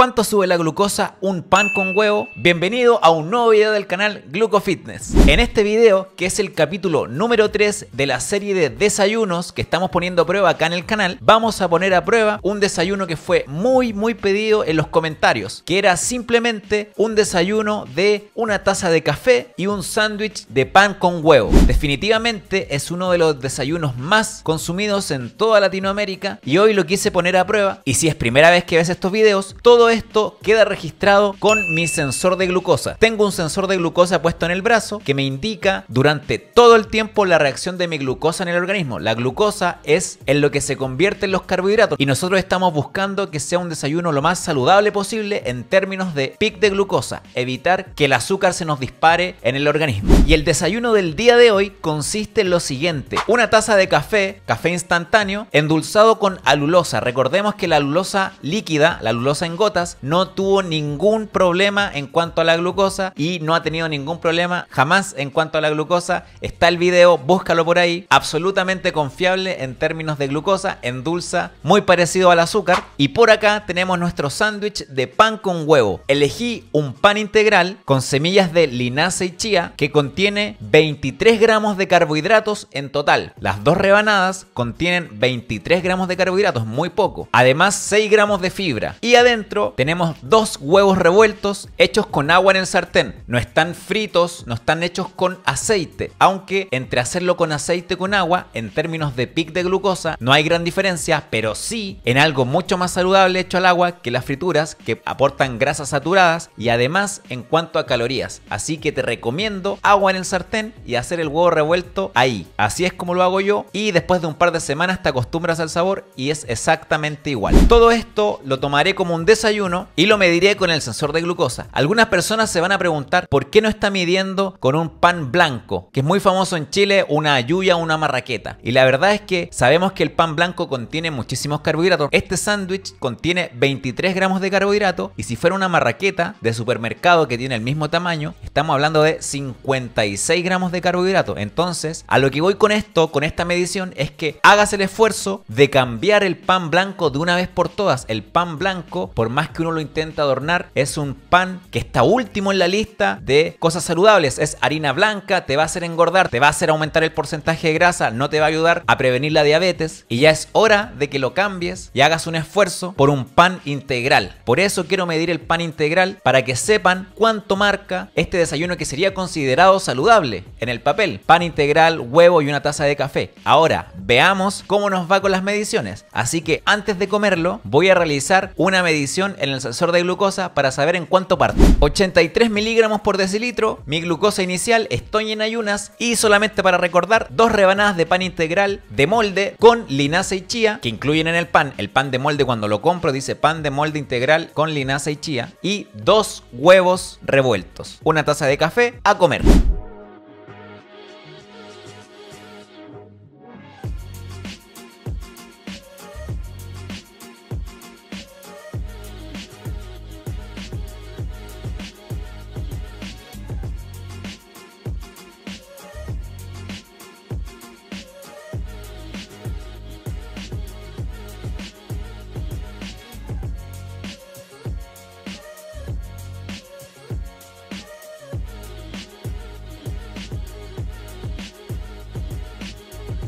¿Cuánto sube la glucosa? ¿Un pan con huevo? Bienvenido a un nuevo video del canal Gluco Fitness. En este video, que es el capítulo número 3 de la serie de desayunos que estamos poniendo a prueba acá en el canal, vamos a poner a prueba un desayuno que fue muy muy pedido en los comentarios, que era simplemente un desayuno de una taza de café y un sándwich de pan con huevo. Definitivamente es uno de los desayunos más consumidos en toda Latinoamérica y hoy lo quise poner a prueba y si es primera vez que ves estos videos, todo esto queda registrado con mi sensor de glucosa. Tengo un sensor de glucosa puesto en el brazo que me indica durante todo el tiempo la reacción de mi glucosa en el organismo. La glucosa es en lo que se convierte en los carbohidratos y nosotros estamos buscando que sea un desayuno lo más saludable posible en términos de pic de glucosa, evitar que el azúcar se nos dispare en el organismo. Y el desayuno del día de hoy consiste en lo siguiente, una taza de café, café instantáneo, endulzado con alulosa. Recordemos que la alulosa líquida, la alulosa en gota no tuvo ningún problema en cuanto a la glucosa y no ha tenido ningún problema jamás en cuanto a la glucosa. Está el video, búscalo por ahí. Absolutamente confiable en términos de glucosa, en endulza, muy parecido al azúcar. Y por acá tenemos nuestro sándwich de pan con huevo. Elegí un pan integral con semillas de linaza y chía que contiene 23 gramos de carbohidratos en total. Las dos rebanadas contienen 23 gramos de carbohidratos, muy poco. Además 6 gramos de fibra. Y adentro tenemos dos huevos revueltos hechos con agua en el sartén. No están fritos, no están hechos con aceite. Aunque entre hacerlo con aceite con agua, en términos de pic de glucosa, no hay gran diferencia, pero sí en algo mucho más saludable hecho al agua que las frituras que aportan grasas saturadas y además en cuanto a calorías. Así que te recomiendo agua en el sartén y hacer el huevo revuelto ahí. Así es como lo hago yo y después de un par de semanas te acostumbras al sabor y es exactamente igual. Todo esto lo tomaré como un desayuno y lo mediré con el sensor de glucosa. Algunas personas se van a preguntar por qué no está midiendo con un pan blanco, que es muy famoso en Chile, una ayuya una marraqueta. Y la verdad es que sabemos que el pan blanco contiene muchísimos carbohidratos. Este sándwich contiene 23 gramos de carbohidrato y si fuera una marraqueta de supermercado que tiene el mismo tamaño, estamos hablando de 56 gramos de carbohidrato. Entonces, a lo que voy con esto, con esta medición, es que hagas el esfuerzo de cambiar el pan blanco de una vez por todas. El pan blanco, por más más que uno lo intenta adornar, es un pan que está último en la lista de cosas saludables. Es harina blanca, te va a hacer engordar, te va a hacer aumentar el porcentaje de grasa, no te va a ayudar a prevenir la diabetes. Y ya es hora de que lo cambies y hagas un esfuerzo por un pan integral. Por eso quiero medir el pan integral para que sepan cuánto marca este desayuno que sería considerado saludable en el papel. Pan integral, huevo y una taza de café. Ahora, veamos cómo nos va con las mediciones. Así que antes de comerlo, voy a realizar una medición en el sensor de glucosa para saber en cuánto parte 83 miligramos por decilitro, mi glucosa inicial, estoy en ayunas y solamente para recordar, dos rebanadas de pan integral de molde con linaza y chía que incluyen en el pan. El pan de molde cuando lo compro dice pan de molde integral con linaza y chía y dos huevos revueltos. Una taza de café a comer.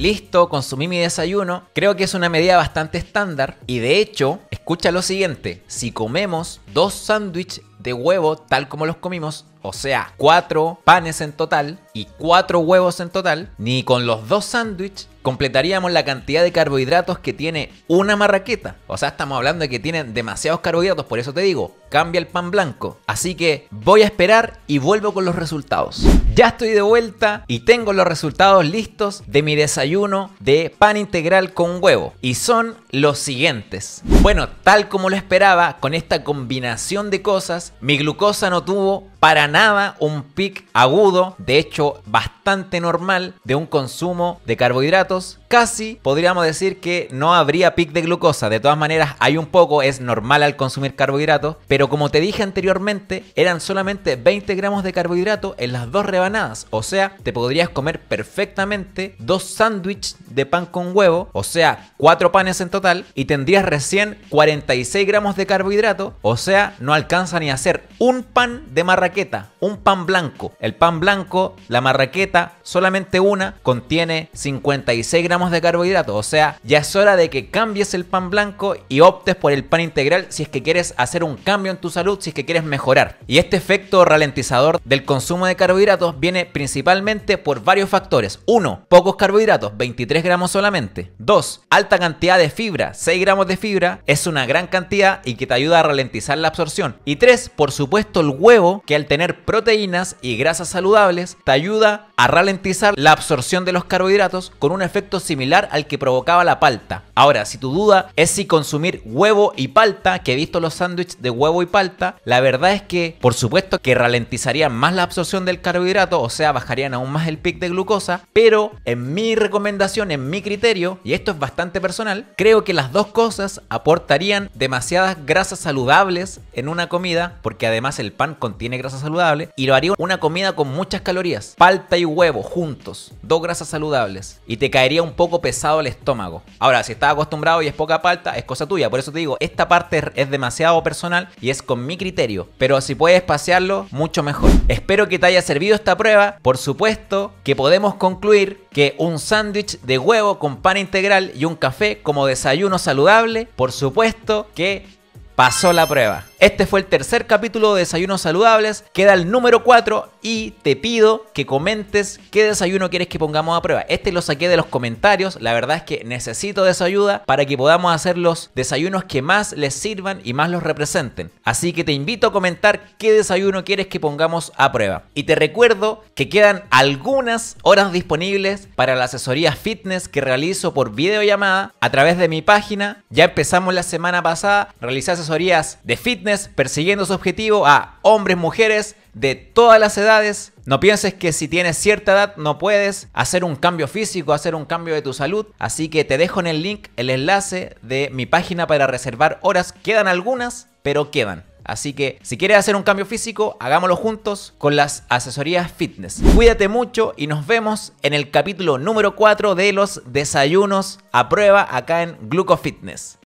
Listo, consumí mi desayuno. Creo que es una medida bastante estándar. Y de hecho, escucha lo siguiente. Si comemos dos sándwiches de huevo tal como los comimos, o sea, cuatro panes en total, y 4 huevos en total, ni con los dos sándwiches completaríamos la cantidad de carbohidratos que tiene una marraqueta. O sea, estamos hablando de que tienen demasiados carbohidratos, por eso te digo, cambia el pan blanco. Así que voy a esperar y vuelvo con los resultados. Ya estoy de vuelta y tengo los resultados listos de mi desayuno de pan integral con huevo. Y son los siguientes. Bueno, tal como lo esperaba, con esta combinación de cosas, mi glucosa no tuvo para nada un pic agudo. De hecho, bastante normal de un consumo de carbohidratos casi podríamos decir que no habría pic de glucosa. De todas maneras, hay un poco, es normal al consumir carbohidratos, pero como te dije anteriormente, eran solamente 20 gramos de carbohidrato en las dos rebanadas. O sea, te podrías comer perfectamente dos sándwiches de pan con huevo, o sea, cuatro panes en total, y tendrías recién 46 gramos de carbohidrato, o sea, no alcanza ni a hacer un pan de marraqueta, un pan blanco. El pan blanco, la marraqueta, solamente una, contiene 56 gramos de carbohidratos. O sea, ya es hora de que cambies el pan blanco y optes por el pan integral si es que quieres hacer un cambio en tu salud, si es que quieres mejorar. Y este efecto ralentizador del consumo de carbohidratos viene principalmente por varios factores. uno, Pocos carbohidratos, 23 gramos solamente. dos Alta cantidad de fibra, 6 gramos de fibra es una gran cantidad y que te ayuda a ralentizar la absorción. Y tres Por supuesto el huevo, que al tener proteínas y grasas saludables, te ayuda a ralentizar la absorción de los carbohidratos con un efecto similar al que provocaba la palta. Ahora, si tu duda es si consumir huevo y palta, que he visto los sándwiches de huevo y palta, la verdad es que por supuesto que ralentizarían más la absorción del carbohidrato, o sea, bajarían aún más el pic de glucosa, pero en mi recomendación, en mi criterio, y esto es bastante personal, creo que las dos cosas aportarían demasiadas grasas saludables en una comida, porque además el pan contiene grasas saludables y lo haría una comida con muchas calorías, palta y huevo juntos, dos grasas saludables, y te caería un poco poco pesado el estómago. Ahora, si estás acostumbrado y es poca palta, es cosa tuya. Por eso te digo, esta parte es demasiado personal y es con mi criterio. Pero si puedes espaciarlo, mucho mejor. Espero que te haya servido esta prueba. Por supuesto que podemos concluir que un sándwich de huevo con pan integral y un café como desayuno saludable, por supuesto que pasó la prueba. Este fue el tercer capítulo de Desayunos Saludables, queda el número 4 y te pido que comentes qué desayuno quieres que pongamos a prueba. Este lo saqué de los comentarios, la verdad es que necesito de ayuda para que podamos hacer los desayunos que más les sirvan y más los representen. Así que te invito a comentar qué desayuno quieres que pongamos a prueba. Y te recuerdo que quedan algunas horas disponibles para la asesoría fitness que realizo por videollamada a través de mi página. Ya empezamos la semana pasada, Realizaste asesorías de fitness persiguiendo su objetivo a hombres, mujeres de todas las edades. No pienses que si tienes cierta edad no puedes hacer un cambio físico, hacer un cambio de tu salud. Así que te dejo en el link el enlace de mi página para reservar horas. Quedan algunas, pero quedan. Así que si quieres hacer un cambio físico, hagámoslo juntos con las asesorías fitness. Cuídate mucho y nos vemos en el capítulo número 4 de los desayunos a prueba acá en Gluco Fitness.